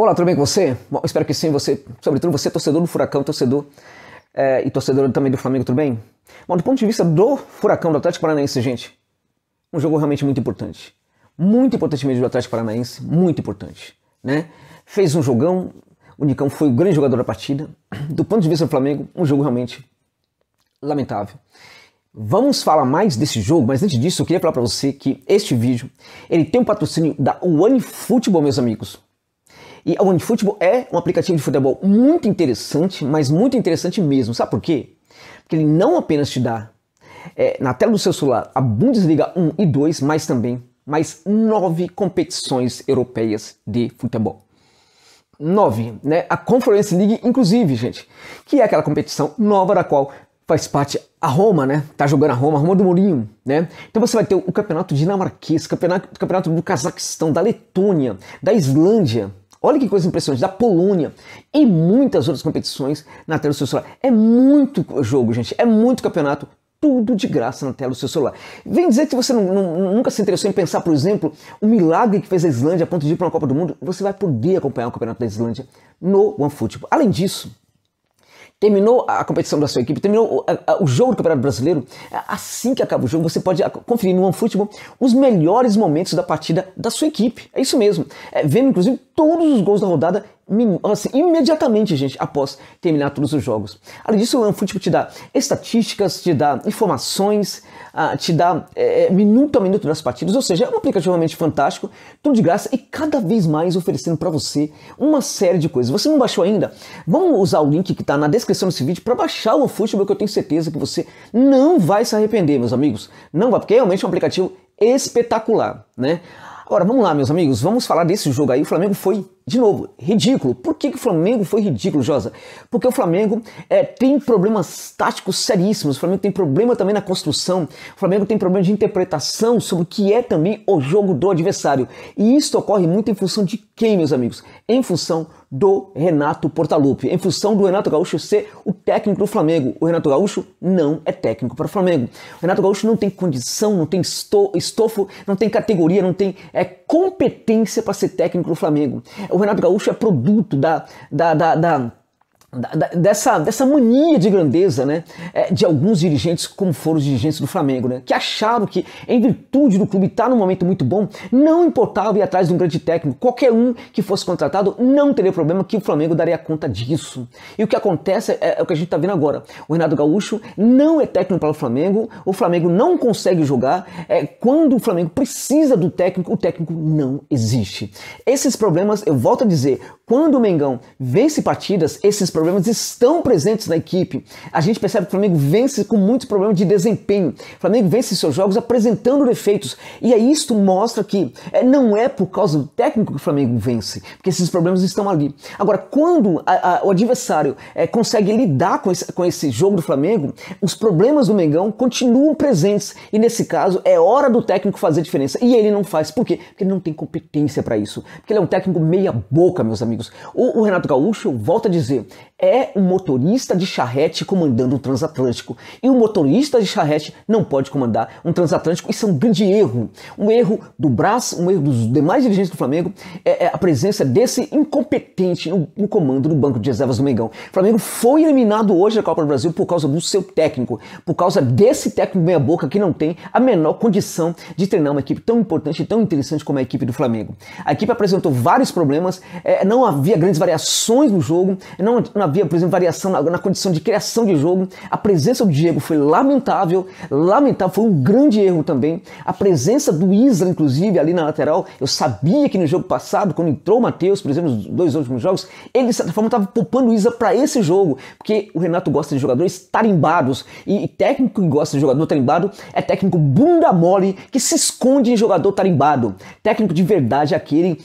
Olá, tudo bem com você? Bom, espero que sim, você, sobretudo você, torcedor do Furacão, torcedor é, e torcedor também do Flamengo, tudo bem? Bom, do ponto de vista do Furacão, do Atlético Paranaense, gente, um jogo realmente muito importante. Muito importante mesmo do Atlético Paranaense, muito importante, né? Fez um jogão, o Nicão foi o grande jogador da partida. Do ponto de vista do Flamengo, um jogo realmente lamentável. Vamos falar mais desse jogo, mas antes disso eu queria falar para você que este vídeo ele tem um patrocínio da One Football, meus amigos. E a OneFootball é um aplicativo de futebol muito interessante, mas muito interessante mesmo. Sabe por quê? Porque ele não apenas te dá é, na tela do seu celular a Bundesliga 1 e 2, mas também mais nove competições europeias de futebol. Nove, né? A Conference League, inclusive, gente, que é aquela competição nova da qual faz parte a Roma, né? Tá jogando a Roma, a Roma do Mourinho, né? Então você vai ter o campeonato dinamarquês, campeonato, campeonato do Cazaquistão, da Letônia, da Islândia, Olha que coisa impressionante, da Polônia e muitas outras competições na tela do seu celular. É muito jogo, gente, é muito campeonato, tudo de graça na tela do seu celular. Vem dizer que você não, não, nunca se interessou em pensar, por exemplo, o milagre que fez a Islândia a ponto de ir para uma Copa do Mundo, você vai poder acompanhar o campeonato da Islândia no OneFootball. Além disso, terminou a competição da sua equipe, terminou o, a, o jogo do Campeonato Brasileiro, assim que acaba o jogo, você pode conferir no OneFootball os melhores momentos da partida da sua equipe. É isso mesmo. É, vendo, inclusive, todos os gols da rodada assim, imediatamente, gente, após terminar todos os jogos. Além disso, o OneFootball te dá estatísticas, te dá informações, ah, te dá é, é, minuto a minuto das partidas, ou seja, é um aplicativo realmente fantástico, tudo de graça e cada vez mais oferecendo para você uma série de coisas. Você não baixou ainda? Vamos usar o link que está na descrição desse vídeo para baixar o OneFootball, que eu tenho certeza que você não vai se arrepender, meus amigos. Não vai, porque é realmente é um aplicativo espetacular, né? Agora, vamos lá, meus amigos, vamos falar desse jogo aí. O Flamengo foi de novo, ridículo. Por que, que o Flamengo foi ridículo, Josa? Porque o Flamengo é, tem problemas táticos seríssimos. O Flamengo tem problema também na construção. O Flamengo tem problema de interpretação sobre o que é também o jogo do adversário. E isso ocorre muito em função de quem, meus amigos? Em função do Renato Portaluppi, em função do Renato Gaúcho ser o técnico do Flamengo. O Renato Gaúcho não é técnico para o Flamengo. O Renato Gaúcho não tem condição, não tem estofo, não tem categoria, não tem é, competência para ser técnico do Flamengo. O Renato Gaúcho é produto da, da, da, da dessa, dessa mania de grandeza né, é, de alguns dirigentes, como foram os dirigentes do Flamengo, né, que acharam que, em virtude do clube estar num momento muito bom, não importava ir atrás de um grande técnico, qualquer um que fosse contratado não teria problema que o Flamengo daria conta disso. E o que acontece é, é o que a gente está vendo agora. O Renato Gaúcho não é técnico para o Flamengo, o Flamengo não consegue jogar. É, quando o Flamengo precisa do técnico, o técnico não existe. Esses problemas, eu volto a dizer, quando o Mengão vence partidas, esses problemas problemas estão presentes na equipe. A gente percebe que o Flamengo vence com muitos problemas de desempenho. O Flamengo vence seus jogos apresentando defeitos. E aí isto mostra que eh, não é por causa do técnico que o Flamengo vence, porque esses problemas estão ali. Agora, quando a, a, o adversário é, consegue lidar com esse, com esse jogo do Flamengo, os problemas do Mengão continuam presentes. E nesse caso, é hora do técnico fazer diferença. E ele não faz. Por quê? Porque ele não tem competência para isso. Porque ele é um técnico meia-boca, meus amigos. O, o Renato Gaúcho, volta a dizer, é um motorista de charrete comandando um transatlântico. E um motorista de charrete não pode comandar um transatlântico. Isso é um grande erro. Um erro do Brás, um erro dos demais dirigentes do Flamengo, é, é, a presença desse incompetente no, no comando do Banco de Reservas do Mengão. O Flamengo foi eliminado hoje da Copa do Brasil por causa do seu técnico, por causa desse técnico meia-boca que não tem a menor condição de treinar uma equipe tão importante e tão interessante como a equipe do Flamengo. A equipe apresentou vários problemas, é, não havia grandes variações no jogo, não, não havia havia, por exemplo, variação na, na, condição de criação de jogo. A presença do Diego foi lamentável, lamentável, foi um grande erro também. A presença do Isla, inclusive, ali na lateral, eu sabia que no jogo passado, quando entrou o Matheus, por exemplo, nos dois últimos jogos, ele de certa forma estava poupando o Isla para esse jogo, porque o Renato gosta de jogadores tarimbados e, e técnico que gosta de jogador tarimbado é técnico bunda mole que se esconde em jogador tarimbado. Técnico de verdade é aquele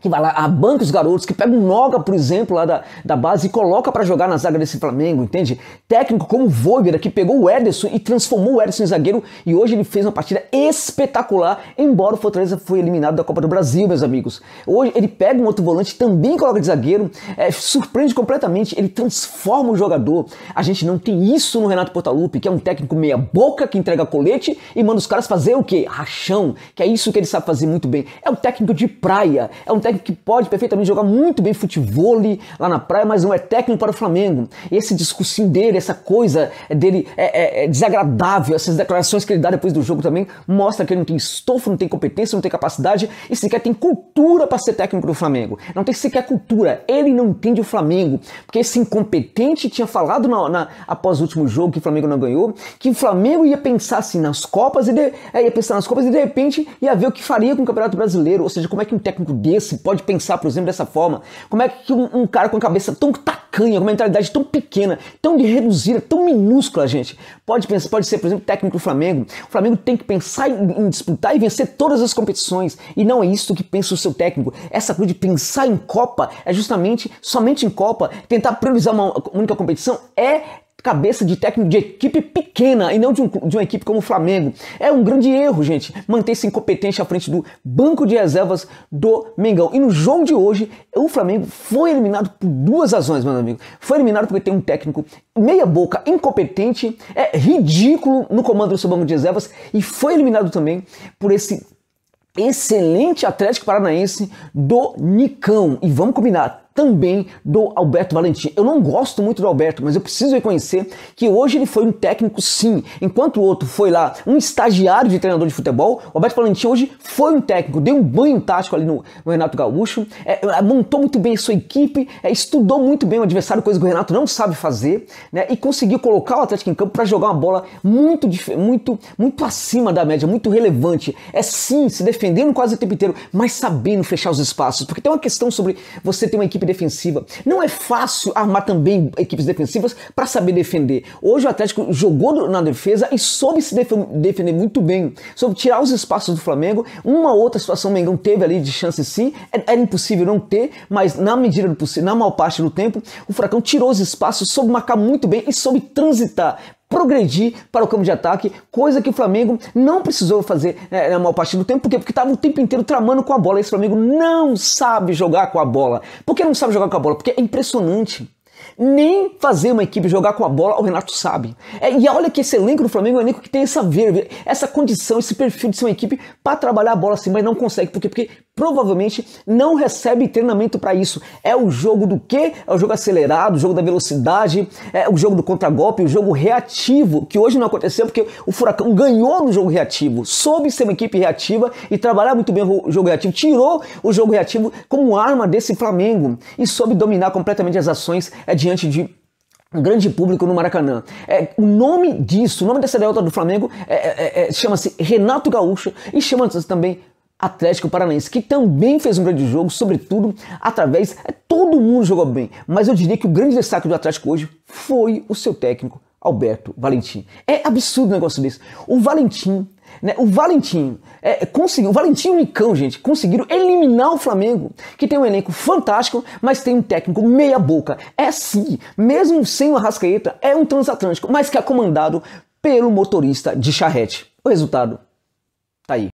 que vai lá, abanca os garotos, que pega um Noga, por exemplo, lá da, da base e coloca para jogar na zaga desse Flamengo, entende? Técnico como o Voivoda, que pegou o Ederson e transformou o Ederson em zagueiro e hoje ele fez uma partida espetacular, embora o Fortaleza foi eliminado da Copa do Brasil, meus amigos. Hoje ele pega um outro volante, também coloca de zagueiro, é, surpreende completamente, ele transforma o jogador. A gente não tem isso no Renato Portaluppi, que é um técnico meia boca, que entrega colete e manda os caras fazer o quê? Rachão, que é isso que ele sabe fazer muito bem. É um técnico de praia, é um técnico técnico que pode perfeitamente jogar muito bem futebol lá na praia, mas não é técnico para o Flamengo. Esse discursinho dele, essa coisa dele é, é, é desagradável, essas declarações que ele dá depois do jogo também, mostra que ele não tem estofo, não tem competência, não tem capacidade e sequer tem cultura para ser técnico do Flamengo. Não tem sequer cultura. Ele não entende o Flamengo, porque esse incompetente tinha falado na, na, após o último jogo que o Flamengo não ganhou, que o Flamengo ia pensar assim nas Copas e de, é, ia pensar nas Copas e de repente ia ver o que faria com o Campeonato Brasileiro. Ou seja, como é que um técnico desse pode pensar, por exemplo, dessa forma? Como é que um, um cara com a cabeça tão tacanha, com uma mentalidade tão pequena, tão reduzida, tão minúscula, gente, pode, pensar, pode ser, por exemplo, técnico do Flamengo? O Flamengo tem que pensar em, em disputar e vencer todas as competições. E não é isso que pensa o seu técnico. Essa coisa de pensar em Copa é justamente somente em Copa, tentar priorizar uma única competição é cabeça de técnico de equipe pequena e não de, um, de uma equipe como o Flamengo. É um grande erro, gente, manter-se incompetente à frente do banco de reservas do Mengão. E no jogo de hoje, o Flamengo foi eliminado por duas razões, meu amigo. Foi eliminado porque tem um técnico meia boca, incompetente, é ridículo no comando do seu banco de reservas e foi eliminado também por esse excelente Atlético Paranaense do Nicão. E vamos combinar, também do Alberto Valentim. Eu não gosto muito do Alberto, mas eu preciso reconhecer que hoje ele foi um técnico sim. Enquanto o outro foi lá um estagiário de treinador de futebol, o Alberto Valentim hoje foi um técnico, deu um banho tático ali no, no Renato Gaúcho, é, é montou muito bem a sua equipe, é, estudou muito bem o adversário, coisa que o Renato não sabe fazer, né, e conseguiu colocar o Atlético em campo para jogar uma bola muito, muito, muito acima da média, muito relevante. É sim, se defendendo quase o tempo inteiro, mas sabendo fechar os espaços, porque tem uma questão sobre você ter uma equipe defensiva. Não é fácil armar também equipes defensivas para saber defender. Hoje o Atlético jogou na defesa e soube se def defender muito bem, soube tirar os espaços do Flamengo. Uma outra situação o Mengão teve ali de chance sim, é, era impossível não ter, mas na medida do possível, na maior parte do tempo, o Furacão tirou os espaços, soube marcar muito bem e soube transitar progredir para o campo de ataque, coisa que o Flamengo não precisou fazer né, na maior parte do tempo, porque porque estava o tempo inteiro tramando com a bola. Esse Flamengo não sabe jogar com a bola. Por que não sabe jogar com a bola? Porque é impressionante nem fazer uma equipe jogar com a bola, o Renato sabe. É, e olha que esse elenco do Flamengo é um elenco que tem essa verve, essa condição, esse perfil de ser uma equipe para trabalhar a bola assim, mas não consegue. Por quê? Porque provavelmente não recebe treinamento para isso. É o jogo do quê? É o jogo acelerado, o jogo da velocidade, é o jogo do contragolpe, o jogo reativo, que hoje não aconteceu porque o Furacão ganhou no jogo reativo, soube ser uma equipe reativa e trabalhar muito bem o jogo reativo, tirou o jogo reativo como arma desse Flamengo e soube dominar completamente as ações é, de diante de um grande público no Maracanã. É, o nome disso, o nome dessa derrota do Flamengo é, é, é, é chama-se Renato Gaúcho e chama-se também Atlético Paranaense, que também fez um grande jogo, sobretudo através. É, todo mundo jogou bem, mas eu diria que o grande destaque do Atlético hoje foi o seu técnico, Alberto Valentim. É absurdo um negócio desse. O Valentim né? O Valentim é, conseguiu, o Valentim e o Nicão, gente, conseguiram eliminar o Flamengo, que tem um elenco fantástico, mas tem um técnico meia boca. É sim, mesmo sem o Arrascaeta, é um transatlântico, mas que é comandado pelo motorista de charrete. O resultado tá aí.